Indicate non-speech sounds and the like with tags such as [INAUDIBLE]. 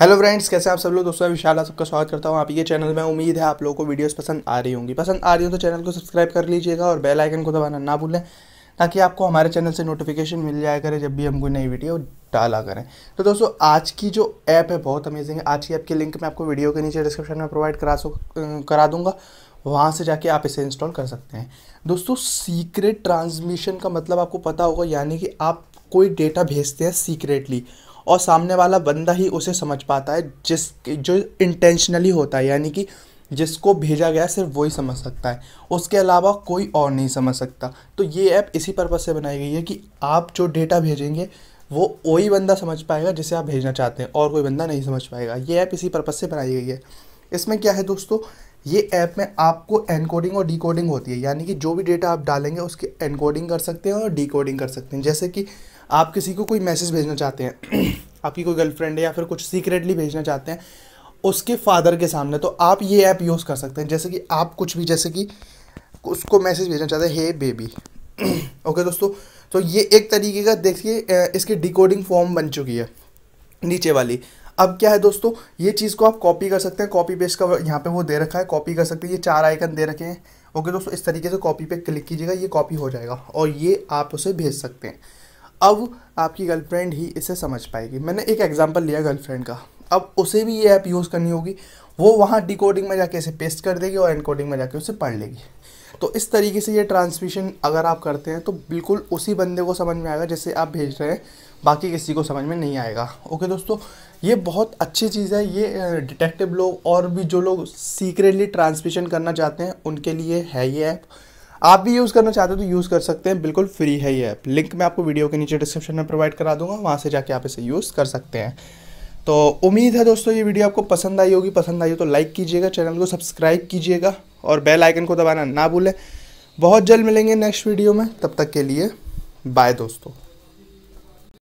hello friends कैसे आप सब लोग दोस्तों विशाल आप सबका स्वागत करता हूँ आपके चैनल में उम्मीद है आप लोगों को वीडियोस पसंद आ रही होंगी पसंद आ रही हो तो चैनल को सब्सक्राइब कर लीजिएगा और बेल आइकन को दबाना ना भूलें ताकि आपको हमारे चैनल से नोटिफिकेशन मिल जाए करे जब भी हम कोई नई वीडियो डाला करें तो दोस्तों आज की जो ऐप है बहुत अमेजिंग है आज की ऐप की लिंक मैं आपको वीडियो के नीचे डिस्क्रिप्शन में प्रोवाइड करा सो करा दूंगा वहाँ से जाके आप इसे इंस्टॉल कर सकते हैं दोस्तों सीक्रेट ट्रांसमिशन का मतलब आपको पता होगा यानी कि आप कोई डेटा भेजते हैं सीक्रेटली और सामने वाला बंदा ही उसे समझ पाता है जिस जो इंटेंशनली होता है यानी कि जिसको भेजा गया सिर्फ वही समझ सकता है उसके अलावा कोई और नहीं समझ सकता तो ये ऐप इसी पर्पज़ से बनाई गई है कि आप जो डेटा भेजेंगे वो वही बंदा समझ पाएगा जिसे आप भेजना चाहते हैं और कोई बंदा नहीं समझ पाएगा ये ऐप इसी पर्पज़ से बनाई गई है इसमें क्या है दोस्तों ये ऐप में आपको एनकोडिंग और डिकोडिंग होती है यानी कि जो भी डेटा आप डालेंगे उसकी एनकोडिंग कर सकते हैं और डिकोडिंग कर सकते हैं जैसे कि आप किसी को कोई मैसेज भेजना चाहते हैं [CLEARS THROAT] आपकी कोई गर्लफ्रेंड है या फिर कुछ सीक्रेटली भेजना चाहते हैं उसके फादर के सामने तो आप ये ऐप यूज़ कर सकते हैं जैसे कि आप कुछ भी जैसे कि उसको मैसेज भेजना चाहते हैं हे बेबी ओके दोस्तों तो ये एक तरीके का देखिए इसकी डिकोडिंग फॉर्म बन चुकी है नीचे वाली अब क्या है दोस्तों ये चीज़ को आप कॉपी कर सकते हैं कॉपी पेस्ट का यहाँ पे वो दे रखा है कॉपी कर सकते हैं ये चार आइकन दे रखे हैं ओके दोस्तों इस तरीके से कॉपी पे क्लिक कीजिएगा ये कॉपी हो जाएगा और ये आप उसे भेज सकते हैं अब आपकी गर्लफ्रेंड ही इसे समझ पाएगी मैंने एक एग्जाम्पल लिया गर्लफ्रेंड का अब उसे भी ये ऐप यूज़ करनी होगी वो वहाँ डिकोडिंग में जाके इसे पेस्ट कर देगी और एनकोडिंग में जाके उसे पढ़ लेगी तो इस तरीके से ये ट्रांसमिशन अगर आप करते हैं तो बिल्कुल उसी बंदे को समझ में आएगा जैसे आप भेज रहे हैं बाकी किसी को समझ में नहीं आएगा ओके दोस्तों ये बहुत अच्छी चीज़ है ये डिटेक्टिव लोग और भी जो लोग सीक्रेटली ट्रांसमिशन करना चाहते हैं उनके लिए है ये ऐप आप भी यूज़ करना चाहते हो तो यूज़ कर सकते हैं बिल्कुल फ्री है ये ऐप लिंक मैं आपको वीडियो के नीचे डिस्क्रिप्शन में प्रोवाइड करा दूंगा वहाँ से जाके आप इसे यूज़ कर सकते हैं तो उम्मीद है दोस्तों ये वीडियो आपको पसंद आई होगी पसंद आई हो तो लाइक कीजिएगा चैनल को सब्सक्राइब कीजिएगा और बेल आइकन को दबाना ना भूलें बहुत जल्द मिलेंगे नेक्स्ट वीडियो में तब तक के लिए बाय दोस्तों